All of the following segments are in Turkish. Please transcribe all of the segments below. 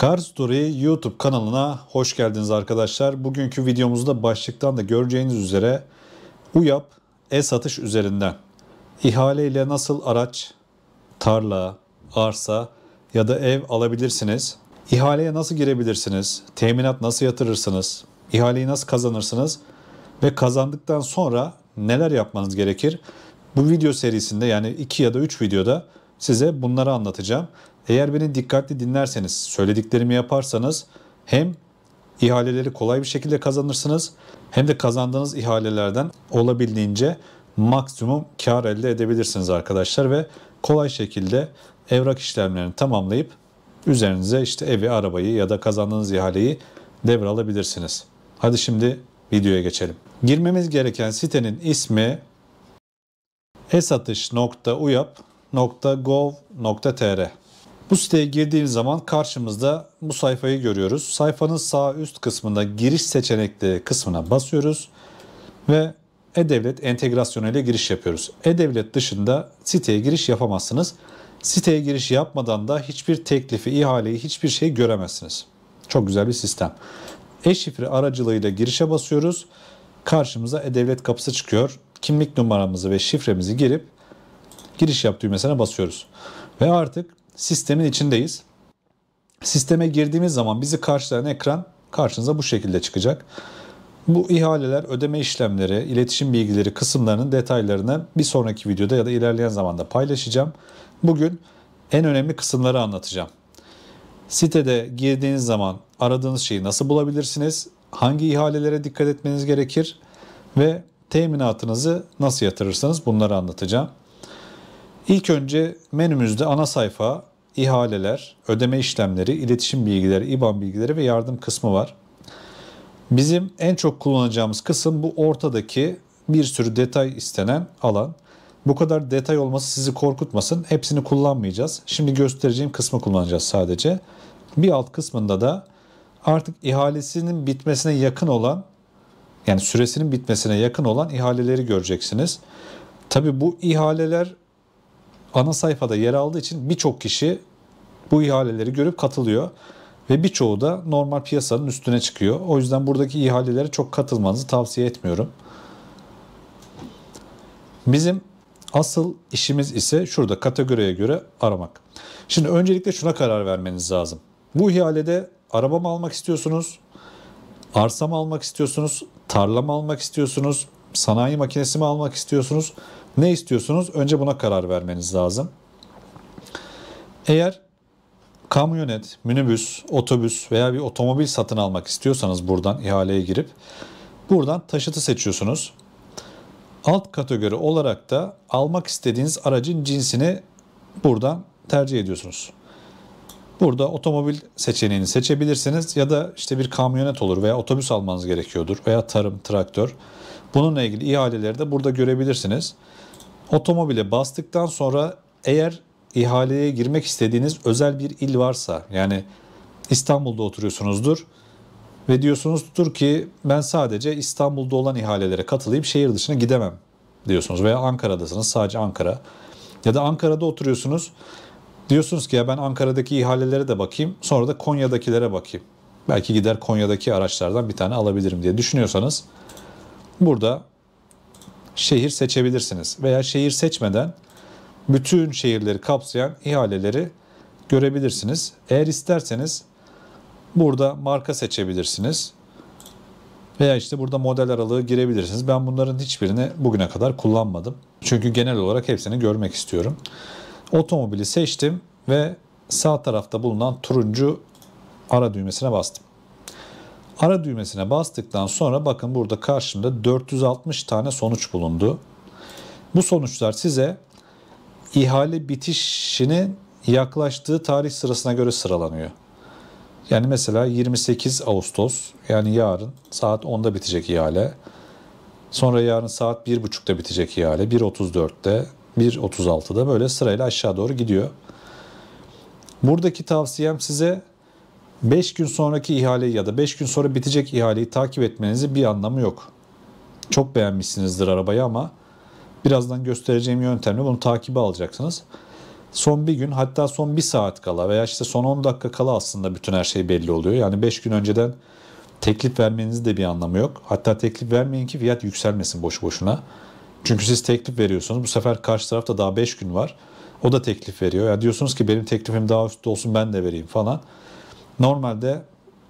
Car Story YouTube kanalına hoş geldiniz arkadaşlar. Bugünkü videomuzda başlıktan da göreceğiniz üzere UYAP e-satış üzerinden ihale ile nasıl araç, tarla, arsa ya da ev alabilirsiniz? İhaleye nasıl girebilirsiniz? Teminat nasıl yatırırsınız? İhaleyi nasıl kazanırsınız? Ve kazandıktan sonra neler yapmanız gerekir? Bu video serisinde yani 2 ya da 3 videoda size bunları anlatacağım. Eğer beni dikkatli dinlerseniz, söylediklerimi yaparsanız hem ihaleleri kolay bir şekilde kazanırsınız hem de kazandığınız ihalelerden olabildiğince maksimum kar elde edebilirsiniz arkadaşlar ve kolay şekilde evrak işlemlerini tamamlayıp üzerinize işte evi, arabayı ya da kazandığınız ihaleyi devralabilirsiniz. Hadi şimdi videoya geçelim. Girmemiz gereken sitenin ismi esatış.uyap.gov.tr bu siteye girdiğimiz zaman karşımızda bu sayfayı görüyoruz. Sayfanın sağ üst kısmında giriş seçenekli kısmına basıyoruz ve e-Devlet entegrasyonu ile giriş yapıyoruz. E-Devlet dışında siteye giriş yapamazsınız. Siteye giriş yapmadan da hiçbir teklifi, ihaleyi, hiçbir şey göremezsiniz. Çok güzel bir sistem. E-şifre aracılığıyla girişe basıyoruz. Karşımıza e-Devlet kapısı çıkıyor. Kimlik numaramızı ve şifremizi girip giriş yap düğmesine basıyoruz. Ve artık sistemin içindeyiz. Sisteme girdiğimiz zaman bizi karşılayan ekran karşınıza bu şekilde çıkacak. Bu ihaleler, ödeme işlemleri, iletişim bilgileri kısımlarının detaylarını bir sonraki videoda ya da ilerleyen zamanda paylaşacağım. Bugün en önemli kısımları anlatacağım. Sitede girdiğiniz zaman aradığınız şeyi nasıl bulabilirsiniz? Hangi ihalelere dikkat etmeniz gerekir? Ve teminatınızı nasıl yatırırsanız bunları anlatacağım. İlk önce menümüzde ana sayfa, ihaleler, ödeme işlemleri, iletişim bilgileri, IBAN bilgileri ve yardım kısmı var. Bizim en çok kullanacağımız kısım bu ortadaki bir sürü detay istenen alan. Bu kadar detay olması sizi korkutmasın. Hepsini kullanmayacağız. Şimdi göstereceğim kısmı kullanacağız sadece. Bir alt kısmında da artık ihalesinin bitmesine yakın olan yani süresinin bitmesine yakın olan ihaleleri göreceksiniz. Tabi bu ihaleler ana sayfada yer aldığı için birçok kişi bu ihaleleri görüp katılıyor. Ve birçoğu da normal piyasanın üstüne çıkıyor. O yüzden buradaki ihalelere çok katılmanızı tavsiye etmiyorum. Bizim asıl işimiz ise şurada kategoriye göre aramak. Şimdi öncelikle şuna karar vermeniz lazım. Bu ihalede araba mı almak istiyorsunuz? Arsa mı almak istiyorsunuz? Tarla mı almak istiyorsunuz? Sanayi makinesi mi almak istiyorsunuz? Ne istiyorsunuz? Önce buna karar vermeniz lazım. Eğer kamyonet, minibüs, otobüs veya bir otomobil satın almak istiyorsanız buradan ihaleye girip buradan taşıtı seçiyorsunuz. Alt kategori olarak da almak istediğiniz aracın cinsini buradan tercih ediyorsunuz. Burada otomobil seçeneğini seçebilirsiniz ya da işte bir kamyonet olur veya otobüs almanız gerekiyordur veya tarım, traktör. Bununla ilgili ihaleleri de burada görebilirsiniz. Otomobile bastıktan sonra eğer ihaleye girmek istediğiniz özel bir il varsa yani İstanbul'da oturuyorsunuzdur ve diyorsunuzdur ki ben sadece İstanbul'da olan ihalelere katılayım şehir dışına gidemem diyorsunuz veya Ankara'dasınız sadece Ankara ya da Ankara'da oturuyorsunuz diyorsunuz ki ya ben Ankara'daki ihalelere de bakayım sonra da Konya'dakilere bakayım belki gider Konya'daki araçlardan bir tane alabilirim diye düşünüyorsanız Burada şehir seçebilirsiniz veya şehir seçmeden bütün şehirleri kapsayan ihaleleri görebilirsiniz. Eğer isterseniz burada marka seçebilirsiniz. Veya işte burada model aralığı girebilirsiniz. Ben bunların hiçbirini bugüne kadar kullanmadım. Çünkü genel olarak hepsini görmek istiyorum. Otomobili seçtim ve sağ tarafta bulunan turuncu ara düğmesine bastım. Ara düğmesine bastıktan sonra bakın burada karşımda 460 tane sonuç bulundu. Bu sonuçlar size ihale bitişinin yaklaştığı tarih sırasına göre sıralanıyor. Yani mesela 28 Ağustos yani yarın saat 10'da bitecek ihale. Sonra yarın saat 1.30'da bitecek ihale. 1.34'te, 1.36'da böyle sırayla aşağı doğru gidiyor. Buradaki tavsiyem size 5 gün sonraki ihaleyi ya da 5 gün sonra bitecek ihaleyi takip etmenizi bir anlamı yok. Çok beğenmişsinizdir arabayı ama birazdan göstereceğim yöntemle bunu takibe alacaksınız. Son bir gün hatta son bir saat kala veya işte son 10 dakika kala aslında bütün her şey belli oluyor. Yani 5 gün önceden teklif vermenizin de bir anlamı yok. Hatta teklif vermeyin ki fiyat yükselmesin boşu boşuna. Çünkü siz teklif veriyorsunuz. Bu sefer karşı tarafta daha 5 gün var. O da teklif veriyor. Ya yani diyorsunuz ki benim teklifim daha üstte olsun ben de vereyim falan. Normalde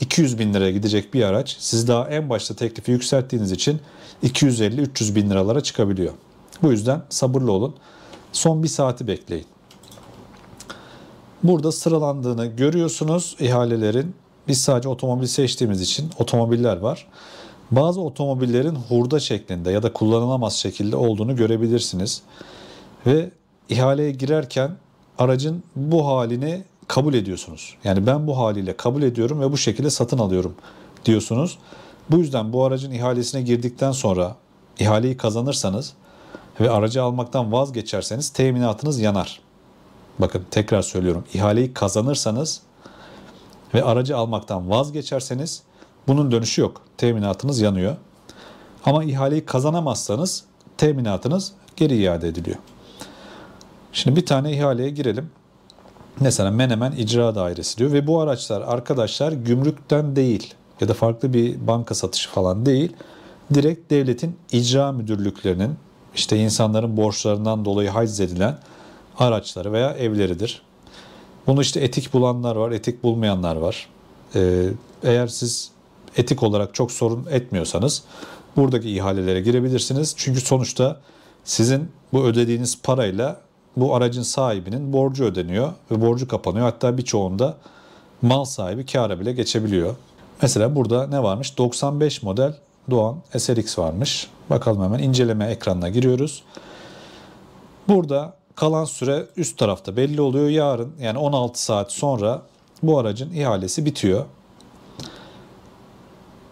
200 bin liraya gidecek bir araç siz daha en başta teklifi yükselttiğiniz için 250-300 bin liralara çıkabiliyor. Bu yüzden sabırlı olun. Son bir saati bekleyin. Burada sıralandığını görüyorsunuz ihalelerin. Biz sadece otomobil seçtiğimiz için otomobiller var. Bazı otomobillerin hurda şeklinde ya da kullanılamaz şekilde olduğunu görebilirsiniz. Ve ihaleye girerken aracın bu halini kabul ediyorsunuz. Yani ben bu haliyle kabul ediyorum ve bu şekilde satın alıyorum diyorsunuz. Bu yüzden bu aracın ihalesine girdikten sonra ihaleyi kazanırsanız ve aracı almaktan vazgeçerseniz teminatınız yanar. Bakın tekrar söylüyorum. ihaleyi kazanırsanız ve aracı almaktan vazgeçerseniz bunun dönüşü yok. Teminatınız yanıyor. Ama ihaleyi kazanamazsanız teminatınız geri iade ediliyor. Şimdi bir tane ihaleye girelim. Mesela Menemen İcra Dairesi diyor ve bu araçlar arkadaşlar gümrükten değil ya da farklı bir banka satışı falan değil. Direkt devletin icra müdürlüklerinin işte insanların borçlarından dolayı haciz edilen araçları veya evleridir. Bunu işte etik bulanlar var, etik bulmayanlar var. Ee, eğer siz etik olarak çok sorun etmiyorsanız buradaki ihalelere girebilirsiniz. Çünkü sonuçta sizin bu ödediğiniz parayla bu aracın sahibinin borcu ödeniyor ve borcu kapanıyor. Hatta birçoğunda mal sahibi kâra bile geçebiliyor. Mesela burada ne varmış? 95 model Doğan SRX varmış. Bakalım hemen inceleme ekranına giriyoruz. Burada kalan süre üst tarafta belli oluyor. Yarın yani 16 saat sonra bu aracın ihalesi bitiyor.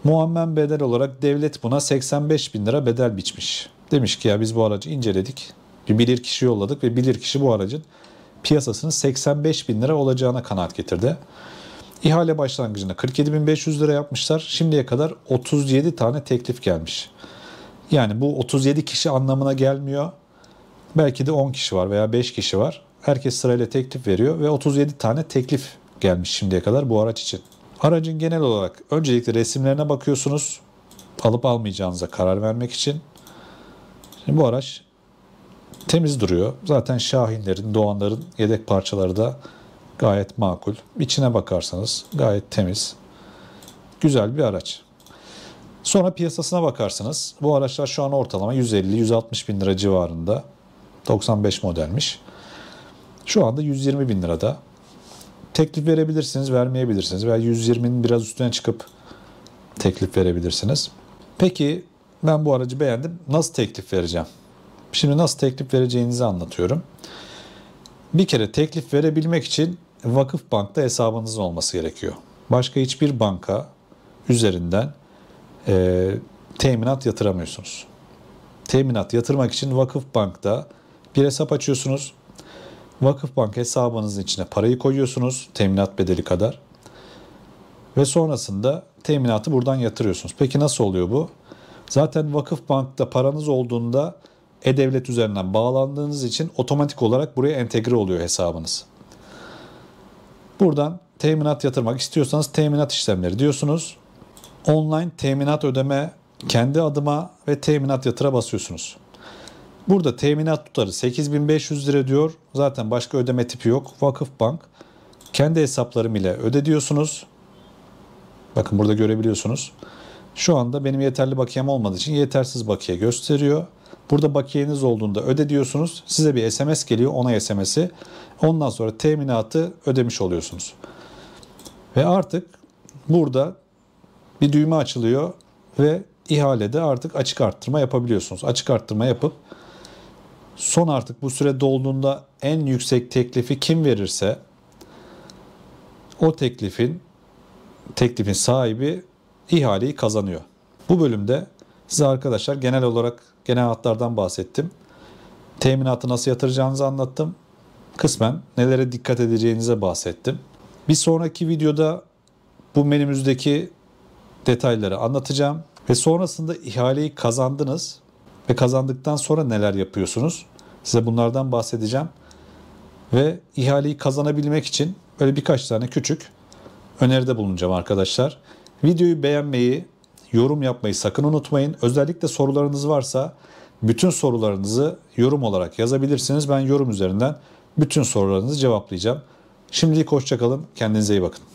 Muammen bedel olarak devlet buna 85 bin lira bedel biçmiş. Demiş ki ya biz bu aracı inceledik bir bilir kişi yolladık ve bilir kişi bu aracın piyasasının 85 bin lira olacağına kanaat getirdi. İhale başlangıcında 47.500 lira yapmışlar. Şimdiye kadar 37 tane teklif gelmiş. Yani bu 37 kişi anlamına gelmiyor. Belki de 10 kişi var veya 5 kişi var. Herkes sırayla teklif veriyor ve 37 tane teklif gelmiş şimdiye kadar bu araç için. Aracın genel olarak öncelikle resimlerine bakıyorsunuz. Alıp almayacağınıza karar vermek için. Şimdi bu araç temiz duruyor. Zaten Şahinlerin, Doğanların yedek parçaları da gayet makul. İçine bakarsanız gayet temiz. Güzel bir araç. Sonra piyasasına bakarsanız bu araçlar şu an ortalama 150-160 bin lira civarında. 95 modelmiş. Şu anda 120 bin lirada. Teklif verebilirsiniz, vermeyebilirsiniz veya 120'nin biraz üstüne çıkıp teklif verebilirsiniz. Peki ben bu aracı beğendim. Nasıl teklif vereceğim? Şimdi nasıl teklif vereceğinizi anlatıyorum. Bir kere teklif verebilmek için Vakıf Bank'ta hesabınız olması gerekiyor. Başka hiçbir banka üzerinden e, teminat yatıramıyorsunuz. Teminat yatırmak için Vakıf Bank'ta bir hesap açıyorsunuz. Vakıf Bank hesabınızın içine parayı koyuyorsunuz teminat bedeli kadar. Ve sonrasında teminatı buradan yatırıyorsunuz. Peki nasıl oluyor bu? Zaten Vakıf Bank'ta paranız olduğunda e-devlet üzerinden bağlandığınız için otomatik olarak buraya entegre oluyor hesabınız. Buradan teminat yatırmak istiyorsanız teminat işlemleri diyorsunuz. Online teminat ödeme kendi adıma ve teminat yatıra basıyorsunuz. Burada teminat tutarı 8500 lira diyor. Zaten başka ödeme tipi yok. Vakıf Bank kendi hesaplarım ile öde diyorsunuz. Bakın burada görebiliyorsunuz. Şu anda benim yeterli bakiyem olmadığı için yetersiz bakiye gösteriyor. Burada bakiyeniz olduğunda öde diyorsunuz. Size bir SMS geliyor onay SMS'i. Ondan sonra teminatı ödemiş oluyorsunuz. Ve artık burada bir düğme açılıyor ve ihalede artık açık arttırma yapabiliyorsunuz. Açık arttırma yapıp son artık bu süre dolduğunda en yüksek teklifi kim verirse o teklifin teklifin sahibi ihaleyi kazanıyor. Bu bölümde Size arkadaşlar genel olarak genel hatlardan bahsettim. Teminatı nasıl yatıracağınızı anlattım. Kısmen nelere dikkat edeceğinize bahsettim. Bir sonraki videoda bu menümüzdeki detayları anlatacağım. Ve sonrasında ihaleyi kazandınız ve kazandıktan sonra neler yapıyorsunuz? Size bunlardan bahsedeceğim. Ve ihaleyi kazanabilmek için böyle birkaç tane küçük öneride bulunacağım arkadaşlar. Videoyu beğenmeyi, yorum yapmayı sakın unutmayın. Özellikle sorularınız varsa bütün sorularınızı yorum olarak yazabilirsiniz. Ben yorum üzerinden bütün sorularınızı cevaplayacağım. Şimdilik hoşçakalın. Kendinize iyi bakın.